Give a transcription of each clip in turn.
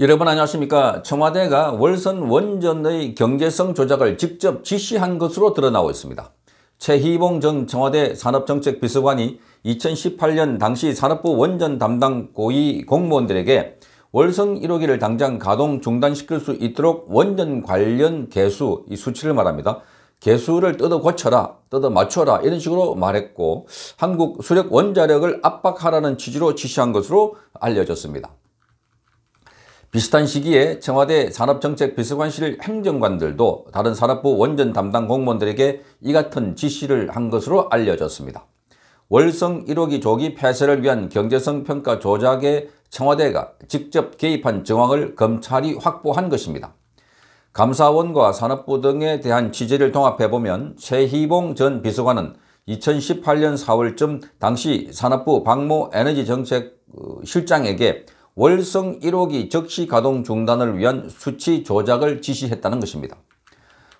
여러분 안녕하십니까 청와대가 월선 원전의 경제성 조작을 직접 지시한 것으로 드러나고 있습니다. 최희봉 전 청와대 산업정책비서관이 2018년 당시 산업부 원전 담당 고위 공무원들에게 월성 1호기를 당장 가동 중단시킬 수 있도록 원전 관련 개수, 이 수치를 말합니다. 개수를 뜯어 고쳐라, 뜯어 맞춰라 이런 식으로 말했고 한국 수력 원자력을 압박하라는 취지로 지시한 것으로 알려졌습니다. 비슷한 시기에 청와대 산업정책비서관실 행정관들도 다른 산업부 원전 담당 공무원들에게 이 같은 지시를 한 것으로 알려졌습니다. 월성 1호기 조기 폐쇄를 위한 경제성 평가 조작에 청와대가 직접 개입한 정황을 검찰이 확보한 것입니다. 감사원과 산업부 등에 대한 취재를 통합해보면 최희봉 전 비서관은 2018년 4월쯤 당시 산업부 박모 에너지정책 어, 실장에게 월성 1호기 적시 가동 중단을 위한 수치 조작을 지시했다는 것입니다.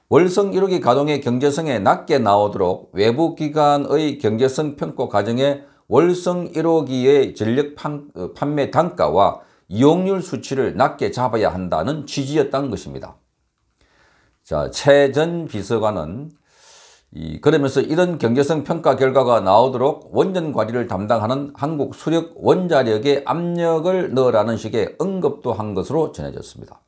월성 1호기 가동의 경제성에 낮게 나오도록 외부기관의 경제성 평가 과정에 월성 1호기의 전력 판, 어, 판매 단가와 이용률 수치를 낮게 잡아야 한다는 취지였다는 것입니다. 자, 최전 비서관은 이 그러면서 이런 경제성 평가 결과가 나오도록 원전 관리를 담당하는 한국 수력 원자력에 압력을 넣으라는 식의 언급도 한 것으로 전해졌습니다.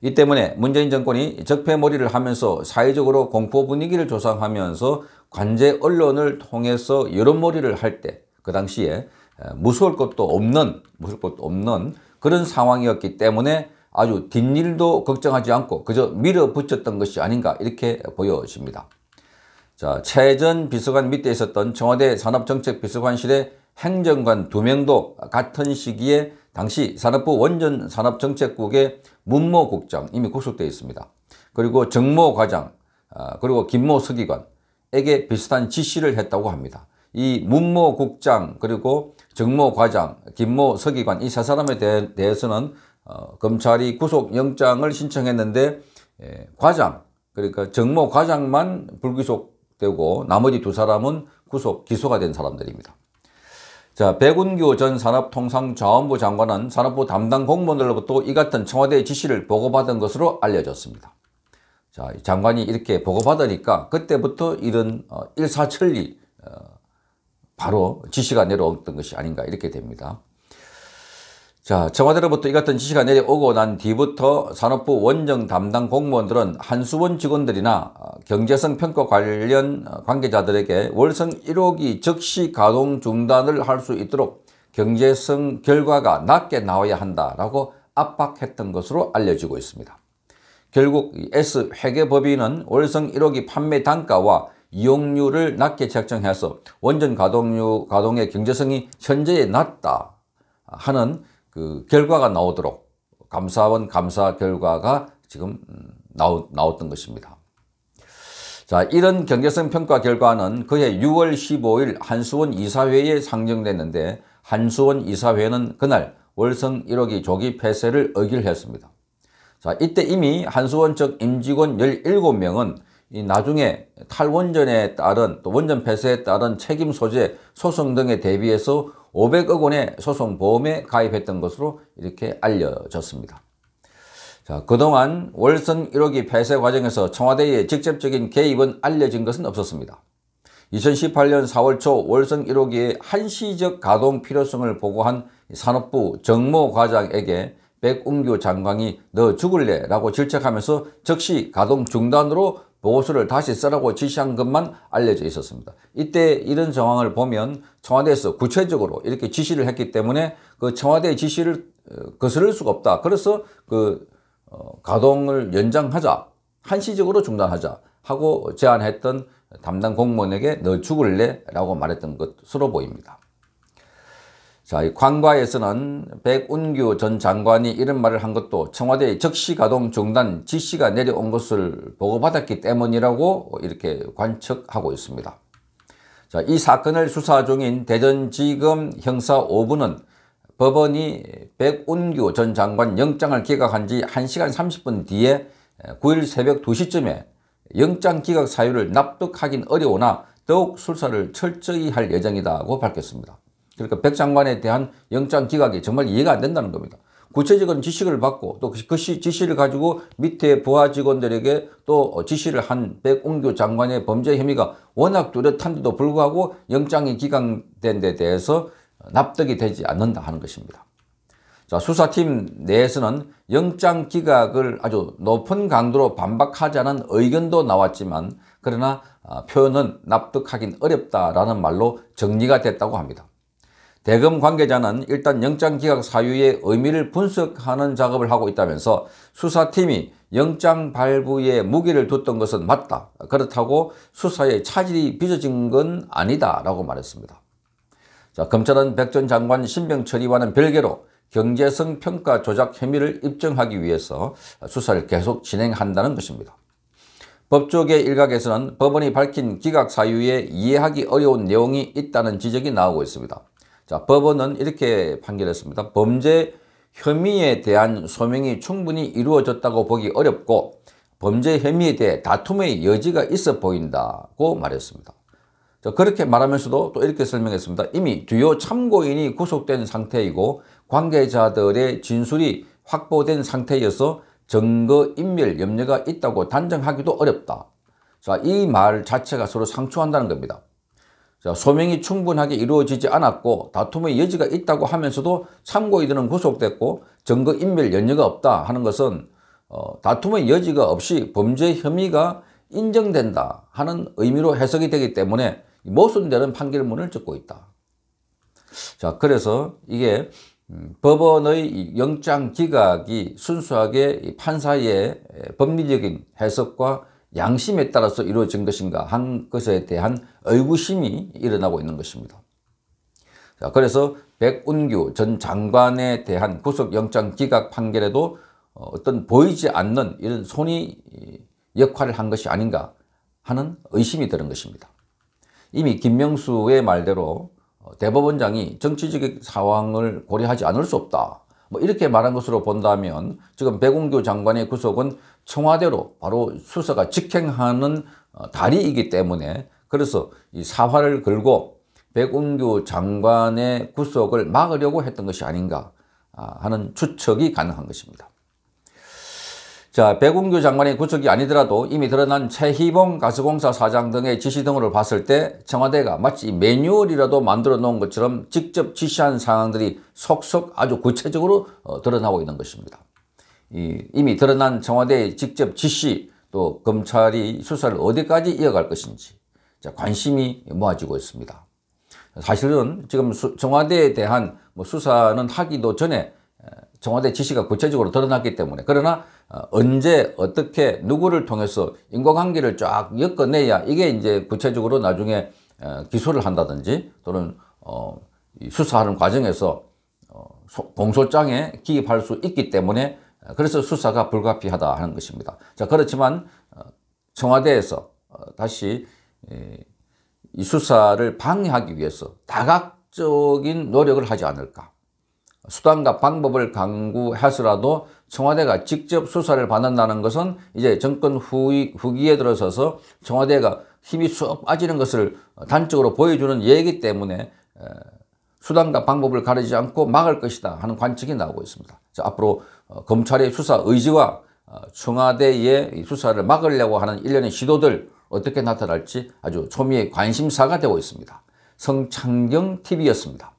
이 때문에 문재인 정권이 적폐머리를 하면서 사회적으로 공포 분위기를 조성하면서 관제 언론을 통해서 여론머리를할 때 그 당시에 무서울 것도 없는 무서울 것도 없는 그런 상황이었기 때문에 아주 뒷일도 걱정하지 않고 그저 밀어붙였던 것이 아닌가 이렇게 보여집니다. 자, 최전 비서관 밑에 있었던 청와대 산업정책비서관실의 행정관 두명도 같은 시기에 당시 산업부 원전 산업정책국의 문모 국장 이미 구속되어 있습니다. 그리고 정모 과장 아, 그리고 김모 서기관에게 비슷한 지시를 했다고 합니다. 이 문모 국장 그리고 정모 과장 김모 서기관 이 세 사람에 대, 해서는 어, 검찰이 구속영장을 신청했는데 에, 예, 과장 그러니까 정모 과장만 불구속 되고 나머지 두 사람은 구속, 기소가 된 사람들입니다. 자, 백운규 전 산업통상자원부 장관은 산업부 담당 공무원들로부터 이 같은 청와대의 지시를 보고받은 것으로 알려졌습니다. 자, 장관이 이렇게 보고받으니까 그때부터 이런 어, 일사천리 어, 바로 지시가 내려왔던 것이 아닌가 이렇게 됩니다. 자, 청와대로부터 이 같은 지시가 내려오고 난 뒤부터 산업부 원정 담당 공무원들은 한수원 직원들이나 경제성 평가 관련 관계자들에게 월성 1호기 즉시 가동 중단을 할 수 있도록 경제성 결과가 낮게 나와야 한다라고 압박했던 것으로 알려지고 있습니다. 결국 S 회계법인은 월성 1호기 판매 단가와 이용률을 낮게 책정해서 원전 가동률, 가동의 경제성이 현재에 낮다 하는 그 결과가 나오도록 감사원 감사 결과가 지금 음, 나오, 나왔던 것입니다. 자, 이런 경제성 평가 결과는 그해 6월 15일 한수원 이사회에 상정됐는데 한수원 이사회는 그날 월성 1호기 조기 폐쇄를 의결했습니다. 자, 이때 이미 한수원 측 임직원 17명은 나중에 탈원전에 따른 또 원전 폐쇄에 따른 책임 소재 소송 등에 대비해서 500억 원의 소송 보험에 가입했던 것으로 이렇게 알려졌습니다. 자, 그동안 월성 1호기 폐쇄 과정에서 청와대의 직접적인 개입은 알려진 것은 없었습니다. 2018년 4월 초월성 1호기의 한시적 가동 필요성을 보고한 산업부 정모 과장에게 백운규 장관이 너 죽을래 라고 질책하면서 즉시 가동 중단으로 보고서를 다시 쓰라고 지시한 것만 알려져 있었습니다. 이때 이런 정황을 보면 청와대에서 구체적으로 이렇게 지시를 했기 때문에 그 청와대의 지시를 어, 거스를 수가 없다. 그래서 그 어, 가동을 연장하자, 한시적으로 중단하자 하고 제안했던 담당 공무원에게 너 죽을래? 라고 말했던 것으로 보입니다. 자, 이 관과에서는 백운규 전 장관이 이런 말을 한 것도 청와대의 적시가동 중단 지시가 내려온 것을 보고받았기 때문이라고 이렇게 관측하고 있습니다. 자, 이 사건을 수사 중인 대전지검 형사 5부는 법원이 백운규 전 장관 영장을 기각한 지 1시간 30분 뒤에 9일 새벽 2시쯤에 영장 기각 사유를 납득하긴 어려우나 더욱 수사를 철저히 할 예정이라고 밝혔습니다. 그러니까 백 장관에 대한 영장 기각이 정말 이해가 안 된다는 겁니다. 구체적인 지시를 받고 또 그 지시를 가지고 밑에 부하 직원들에게 또 지시를 한백운규 장관의 범죄 혐의가 워낙 뚜렷한데도 불구하고 영장이 기각된 데 대해서 납득이 되지 않는다 하는 것입니다. 자, 수사팀 내에서는 영장 기각을 아주 높은 강도로 반박하자는 의견도 나왔지만 그러나 아, 표현은 납득하긴 어렵다라는 말로 정리가 됐다고 합니다. 대검 관계자는 일단 영장 기각 사유의 의미를 분석하는 작업을 하고 있다면서 수사팀이 영장 발부에 무게를 뒀던 것은 맞다. 그렇다고 수사에 차질이 빚어진 건 아니다. 라고 말했습니다. 자, 검찰은 백 전 장관 신병처리와는 별개로 경제성 평가 조작 혐의를 입증하기 위해서 수사를 계속 진행한다는 것입니다. 법조계 일각에서는 법원이 밝힌 기각 사유에 이해하기 어려운 내용이 있다는 지적이 나오고 있습니다. 자, 법원은 이렇게 판결했습니다. 범죄 혐의에 대한 소명이 충분히 이루어졌다고 보기 어렵고 범죄 혐의에 대해 다툼의 여지가 있어 보인다고 말했습니다. 자, 그렇게 말하면서도 또 이렇게 설명했습니다. 이미 주요 참고인이 구속된 상태이고 관계자들의 진술이 확보된 상태여서 증거인멸 염려가 있다고 단정하기도 어렵다. 자, 이 말 자체가 서로 상충한다는 겁니다. 자, 소명이 충분하게 이루어지지 않았고 다툼의 여지가 있다고 하면서도 참고인들은 구속됐고 증거 인멸 연유가 없다 하는 것은 어, 다툼의 여지가 없이 범죄 혐의가 인정된다 하는 의미로 해석이 되기 때문에 모순되는 판결문을 적고 있다. 자, 그래서 이게 음, 법원의 영장 기각이 순수하게 판사의 법리적인 해석과 양심에 따라서 이루어진 것인가 한 것에 대한 의구심이 일어나고 있는 것입니다. 자, 그래서 백운규 전 장관에 대한 구속영장 기각 판결에도 어, 어떤 보이지 않는 이런 손이 역할을 한 것이 아닌가 하는 의심이 드는 것입니다. 이미 김명수의 말대로 어, 대법원장이 정치적 상황을 고려하지 않을 수 없다. 뭐 이렇게 말한 것으로 본다면 지금 백운규 장관의 구속은 청와대로 바로 수사가 직행하는 어, 다리이기 때문에 그래서 이 사활을 걸고 백운규 장관의 구속을 막으려고 했던 것이 아닌가 아, 하는 추측이 가능한 것입니다. 자, 백운규 장관의 구속이 아니더라도 이미 드러난 최희봉 가스공사 사장 등의 지시 등으로 봤을 때 청와대가 마치 매뉴얼이라도 만들어 놓은 것처럼 직접 지시한 상황들이 속속 아주 구체적으로 어, 드러나고 있는 것입니다. 이, 이미 드러난 청와대의 직접 지시 또 검찰이 수사를 어디까지 이어갈 것인지 자, 관심이 모아지고 있습니다. 사실은 지금 수, 청와대에 대한 뭐 수사는 하기도 전에 청와대 지시가 구체적으로 드러났기 때문에 그러나 어, 언제 어떻게 누구를 통해서 인과관계를 쫙 엮어내야 이게 이제 구체적으로 나중에 어, 기소를 한다든지 또는 어, 수사하는 과정에서 어, 공소장에 기입할 수 있기 때문에 그래서 수사가 불가피하다 하는 것입니다. 자 그렇지만 청와대에서 다시 이 수사를 방해하기 위해서 다각적인 노력을 하지 않을까 수단과 방법을 강구해서라도 청와대가 직접 수사를 받는다는 것은 이제 정권 후기, 후기에 들어서서 청와대가 힘이 쑥 빠지는 것을 단적으로 보여주는 예이기 때문에 수단과 방법을 가리지 않고 막을 것이다 하는 관측이 나오고 있습니다. 앞으로 어, 검찰의 수사 의지와 어, 청와대의 수사를 막으려고 하는 일련의 시도들 어떻게 나타날지 아주 초미의 관심사가 되고 있습니다. 성창경 TV였습니다.